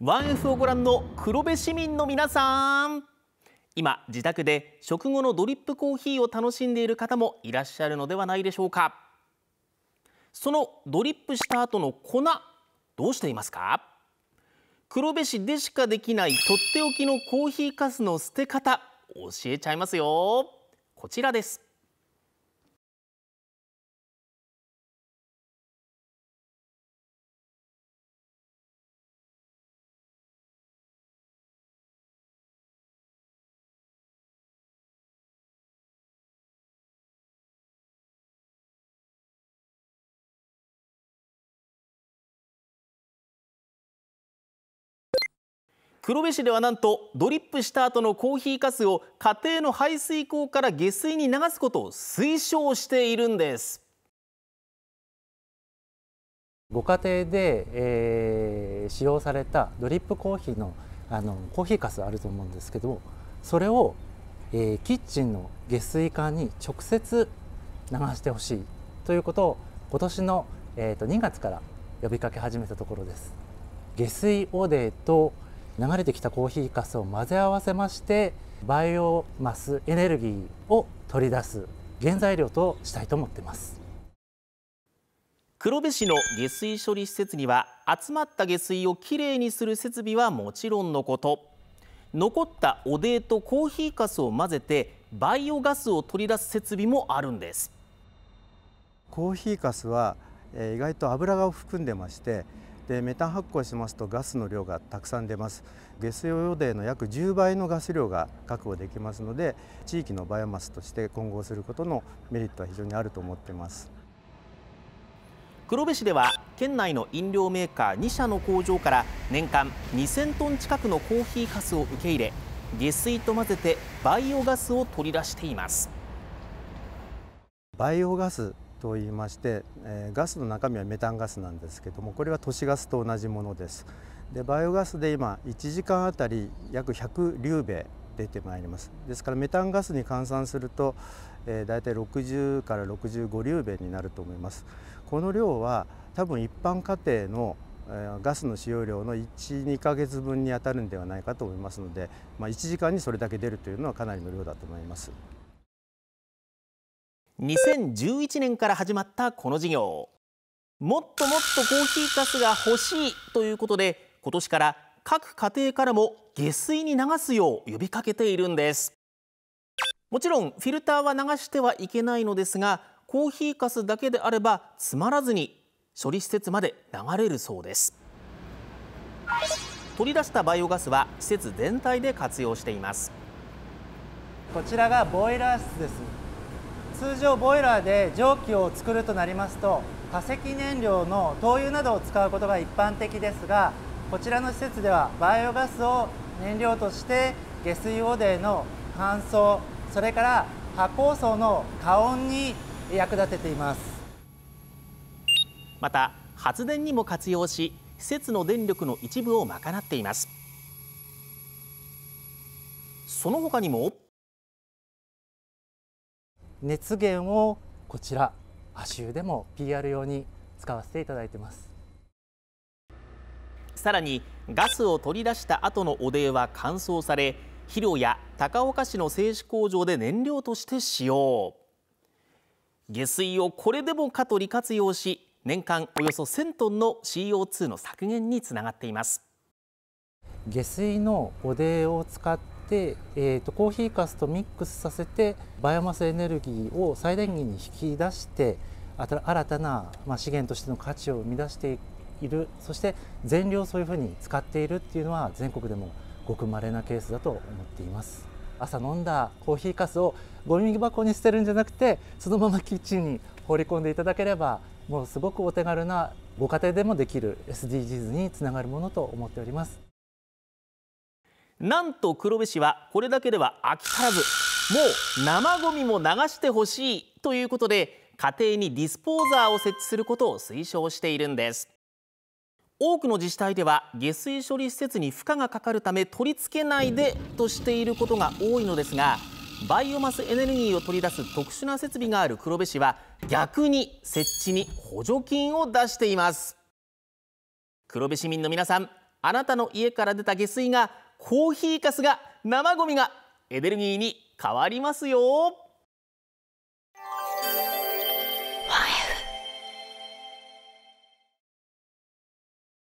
ワンエフをご覧の黒部市民の皆さん今自宅で食後のドリップコーヒーを楽しんでいる方もいらっしゃるのではないでしょうかそのドリップした後の粉どうしていますか黒部市でしかできないとっておきのコーヒーかすの捨て方教えちゃいますよこちらです黒部市ではなんとドリップした後のコーヒーかすを家庭の排水口から下水に流すことを推奨しているんですご家庭で、えー、使用されたドリップコーヒーのあのコーヒーかすあると思うんですけどそれを、えー、キッチンの下水管に直接流してほしいということを今年の、えーと、と2月から呼びかけ始めたところです。下水汚泥と流れてきたコーヒーかすを混ぜ合わせましてバイオマスエネルギーを取り出す原材料としたいと思ってます黒部市の下水処理施設には集まった下水をきれいにする設備はもちろんのこと残った汚泥とコーヒーかすを混ぜてバイオガスを取り出す設備もあるんですコーヒーかすは意外と油が含んでましてでメタン発酵しますとガスの量がたくさん出ます下水予泥の約10倍のガス量が確保できますので地域のバイオマスとして混合することのメリットは非常にあると思っています黒部市では県内の飲料メーカー2社の工場から年間2000トン近くのコーヒーかすを受け入れ下水と混ぜてバイオガスを取り出していますバイオガスといいまして、えガスの中身はメタンガスなんですけどもこれは都市ガスと同じものですでバイオガスで今1時間あたり約100リューベ出てまいりますですからメタンガスに換算すると、えー、大体60から65リューベになると思いますこの量は多分一般家庭のガスの使用量の12ヶ月分にあたるんではないかと思いますので、まあ、1時間にそれだけ出るというのはかなりの量だと思います。2011年から始まったこの事業もっともっとコーヒーかすが欲しいということで今年から各家庭からも下水に流すよう呼びかけているんですもちろんフィルターは流してはいけないのですがコーヒーかすだけであれば詰まらずに処理施設まで流れるそうです取り出したバイオガスは施設全体で活用していますこちらがボイラー室です通常ボイラーで蒸気を作るとなりますと化石燃料の灯油などを使うことが一般的ですがこちらの施設ではバイオガスを燃料として下水汚泥の乾燥それから発酵層の加温に役立てていますまた発電にも活用し施設の電力の一部を賄っていますその他にも熱源をこちら足湯でも PR 用に使わせていただいてますさらにガスを取り出した後のおでは乾燥され肥料や高岡市の製紙工場で燃料として使用下水をこれでもかと利活用し年間およそ1000トンの CO2 の削減につながっています下水の汚泥を使っで、えーと、コーヒーかすとミックスさせてバイオマスエネルギーを最大限に引き出して新たな、まあ、資源としての価値を生み出しているそして全量そういうふうに使っているっていうのは全国でもごくまれなケースだと思っています朝飲んだコーヒーかすをゴミ箱に捨てるんじゃなくてそのままキッチンに放り込んでいただければもうすごくお手軽なご家庭でもできる SDGs につながるものと思っておりますなんと黒部市はこれだけでは飽き足らずもう生ごみも流してほしいということで家庭にディスポーザーを設置することを推奨しているんです多くの自治体では下水処理施設に負荷がかかるため取り付けないでとしていることが多いのですがバイオマスエネルギーを取り出す特殊な設備がある黒部市は逆に設置に補助金を出しています黒部市民の皆さんあなたの家から出た下水がコーヒーかすが生ごみがエネルギーに変わりますよ